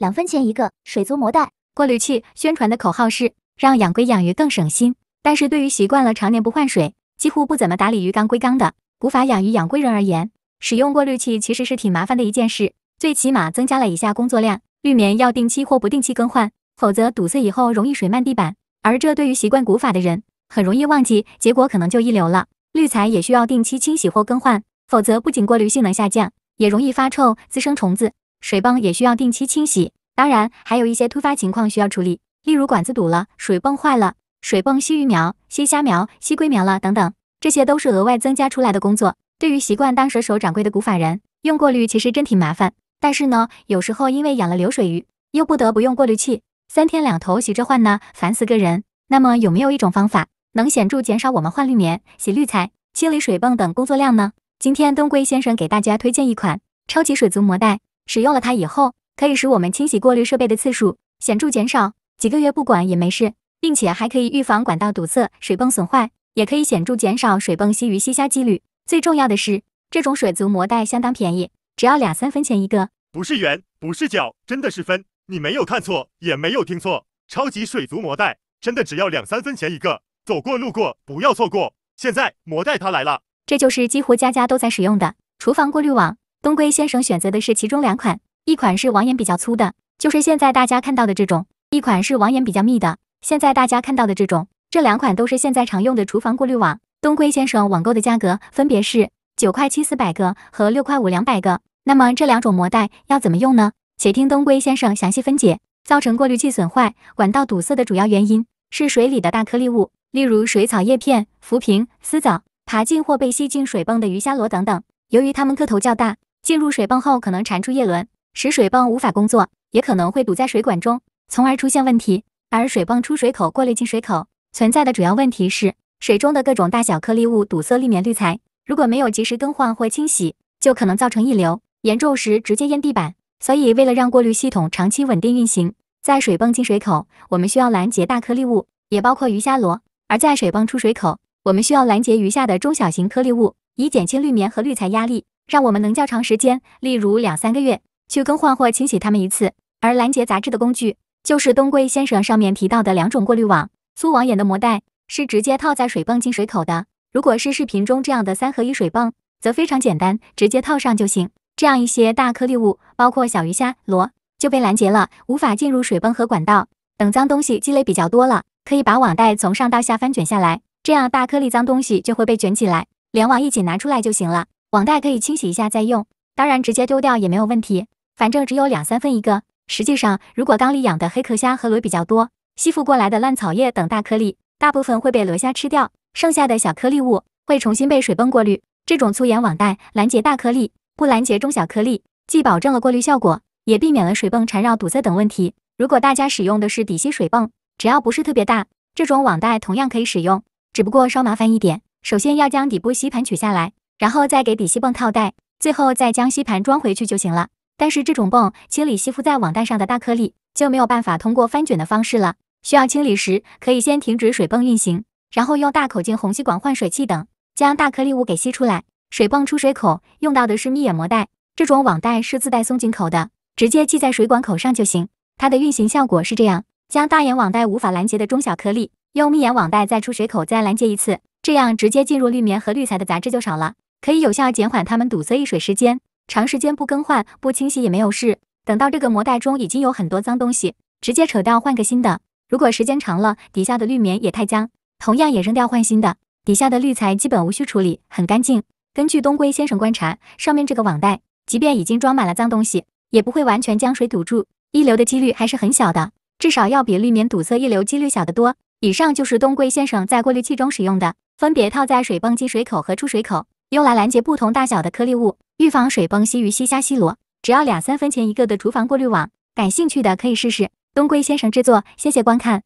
两分钱一个水族膜袋过滤器，宣传的口号是让养龟养鱼更省心。但是对于习惯了常年不换水、几乎不怎么打理鱼缸龟缸的古法养鱼养龟人而言，使用过滤器其实是挺麻烦的一件事。最起码增加了以下工作量：滤棉要定期或不定期更换，否则堵塞以后容易水漫地板；而这对于习惯古法的人很容易忘记，结果可能就一流了。滤材也需要定期清洗或更换，否则不仅过滤性能下降，也容易发臭、滋生虫子。水泵也需要定期清洗，当然还有一些突发情况需要处理，例如管子堵了、水泵坏了、水泵吸鱼苗、吸虾苗、吸龟苗了等等，这些都是额外增加出来的工作。对于习惯当水手掌柜的古法人用过滤其实真挺麻烦，但是呢，有时候因为养了流水鱼，又不得不用过滤器，三天两头洗着换呢，烦死个人。那么有没有一种方法能显著减少我们换滤棉、洗滤材、清理水泵等工作量呢？今天东龟先生给大家推荐一款超级水族膜袋。使用了它以后，可以使我们清洗过滤设备的次数显著减少，几个月不管也没事，并且还可以预防管道堵塞、水泵损坏，也可以显著减少水泵吸鱼吸虾几率。最重要的是，这种水族膜袋相当便宜，只要两三分钱一个，不是元，不是角，真的是分，你没有看错，也没有听错，超级水族膜袋真的只要两三分钱一个，走过路过不要错过。现在膜袋它来了，这就是几乎家家都在使用的厨房过滤网。东归先生选择的是其中两款，一款是网眼比较粗的，就是现在大家看到的这种；一款是网眼比较密的，现在大家看到的这种。这两款都是现在常用的厨房过滤网。东归先生网购的价格分别是九块七四百个和六块五两百个。那么这两种膜袋要怎么用呢？且听东归先生详细分解。造成过滤器损坏、管道堵塞的主要原因是水里的大颗粒物，例如水草叶片、浮萍、丝藻、爬进或被吸进水泵的鱼虾螺等等。由于它们个头较大。进入水泵后可能缠住叶轮，使水泵无法工作，也可能会堵在水管中，从而出现问题。而水泵出水口过滤进水口存在的主要问题是水中的各种大小颗粒物堵塞滤棉滤材，如果没有及时更换或清洗，就可能造成溢流，严重时直接淹地板。所以为了让过滤系统长期稳定运行，在水泵进水口，我们需要拦截大颗粒物，也包括鱼虾螺；而在水泵出水口，我们需要拦截余下的中小型颗粒物，以减轻滤棉和滤材压力。让我们能较长时间，例如两三个月，去更换或清洗它们一次。而拦截杂质的工具，就是东归先生上面提到的两种过滤网，粗网眼的膜袋是直接套在水泵进水口的。如果是视频中这样的三合一水泵，则非常简单，直接套上就行。这样一些大颗粒物，包括小鱼虾、螺，就被拦截了，无法进入水泵和管道。等脏东西积累比较多了，可以把网带从上到下翻卷下来，这样大颗粒脏东西就会被卷起来，连网一起拿出来就行了。网袋可以清洗一下再用，当然直接丢掉也没有问题，反正只有两三分一个。实际上，如果缸里养的黑壳虾和螺比较多，吸附过来的烂草叶等大颗粒，大部分会被螺虾吃掉，剩下的小颗粒物会重新被水泵过滤。这种粗盐网袋拦截大颗粒，不拦截中小颗粒，既保证了过滤效果，也避免了水泵缠绕堵塞等问题。如果大家使用的是底吸水泵，只要不是特别大，这种网袋同样可以使用，只不过稍麻烦一点。首先要将底部吸盘取下来。然后再给底吸泵套袋，最后再将吸盘装回去就行了。但是这种泵清理吸附在网袋上的大颗粒就没有办法通过翻卷的方式了，需要清理时可以先停止水泵运行，然后用大口径虹吸管换水器等将大颗粒物给吸出来。水泵出水口用到的是密眼膜袋，这种网袋是自带松紧口的，直接系在水管口上就行。它的运行效果是这样：将大眼网袋无法拦截的中小颗粒，用密眼网袋在出水口再拦截一次，这样直接进入滤棉和滤材的杂质就少了。可以有效减缓它们堵塞溢水时间，长时间不更换、不清洗也没有事。等到这个膜袋中已经有很多脏东西，直接扯掉换个新的。如果时间长了，底下的滤棉也太脏，同样也扔掉换新的。底下的滤材基本无需处理，很干净。根据东归先生观察，上面这个网袋，即便已经装满了脏东西，也不会完全将水堵住，溢流的几率还是很小的，至少要比滤棉堵塞溢流几率小得多。以上就是东归先生在过滤器中使用的，分别套在水泵进水口和出水口。用来拦截不同大小的颗粒物，预防水崩、吸鱼、吸虾、吸螺。只要两三分钱一个的厨房过滤网，感兴趣的可以试试。东归先生制作，谢谢观看。